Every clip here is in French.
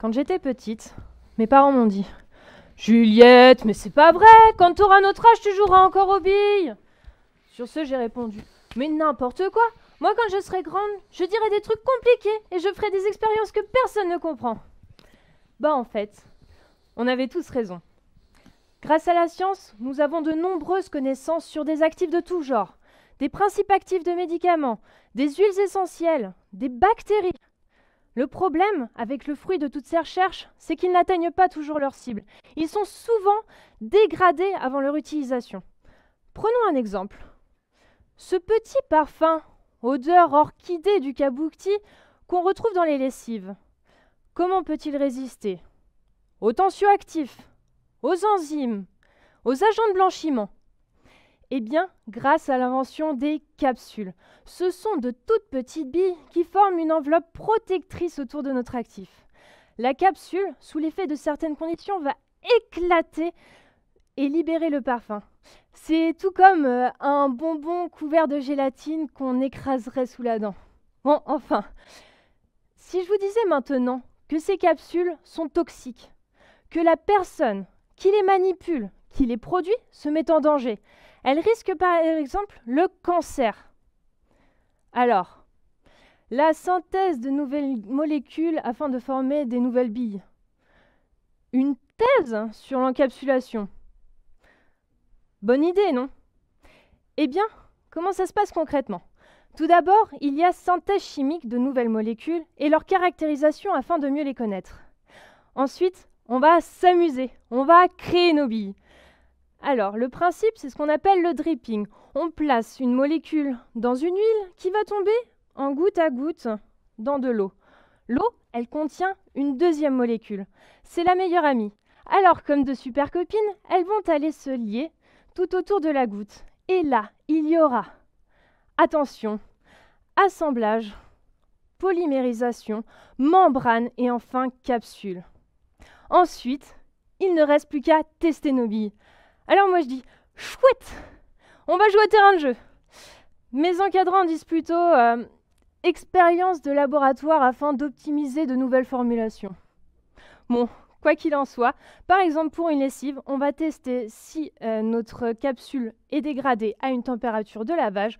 Quand j'étais petite, mes parents m'ont dit Juliette, mais c'est pas vrai, quand auras notre âge, tu joueras encore aux billes Sur ce, j'ai répondu Mais n'importe quoi Moi, quand je serai grande, je dirai des trucs compliqués et je ferai des expériences que personne ne comprend. Bah, en fait, on avait tous raison. Grâce à la science, nous avons de nombreuses connaissances sur des actifs de tout genre, des principes actifs de médicaments, des huiles essentielles, des bactéries, le problème avec le fruit de toutes ces recherches, c'est qu'ils n'atteignent pas toujours leur cible. Ils sont souvent dégradés avant leur utilisation. Prenons un exemple. Ce petit parfum, odeur orchidée du kabouti qu'on retrouve dans les lessives. Comment peut-il résister Aux tensioactifs, aux enzymes, aux agents de blanchiment. Eh bien, grâce à l'invention des capsules. Ce sont de toutes petites billes qui forment une enveloppe protectrice autour de notre actif. La capsule, sous l'effet de certaines conditions, va éclater et libérer le parfum. C'est tout comme euh, un bonbon couvert de gélatine qu'on écraserait sous la dent. Bon, enfin, si je vous disais maintenant que ces capsules sont toxiques, que la personne qui les manipule, qui les produit, se met en danger, elle risque par exemple le cancer. Alors, la synthèse de nouvelles molécules afin de former des nouvelles billes. Une thèse hein, sur l'encapsulation. Bonne idée, non Eh bien, comment ça se passe concrètement Tout d'abord, il y a synthèse chimique de nouvelles molécules et leur caractérisation afin de mieux les connaître. Ensuite, on va s'amuser, on va créer nos billes. Alors, le principe, c'est ce qu'on appelle le dripping. On place une molécule dans une huile qui va tomber en goutte à goutte dans de l'eau. L'eau, elle contient une deuxième molécule. C'est la meilleure amie. Alors, comme de super copines, elles vont aller se lier tout autour de la goutte. Et là, il y aura, attention, assemblage, polymérisation, membrane et enfin capsule. Ensuite, il ne reste plus qu'à tester nos billes. Alors moi je dis, chouette, on va jouer au terrain de jeu. Mes encadrants disent plutôt euh, expérience de laboratoire afin d'optimiser de nouvelles formulations. Bon, quoi qu'il en soit, par exemple pour une lessive, on va tester si euh, notre capsule est dégradée à une température de lavage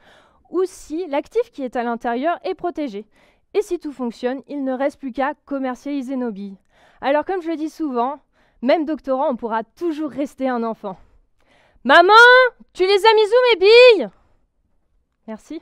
ou si l'actif qui est à l'intérieur est protégé. Et si tout fonctionne, il ne reste plus qu'à commercialiser nos billes. Alors comme je le dis souvent, même doctorant, on pourra toujours rester un enfant. Maman Tu les as mis où mes billes Merci.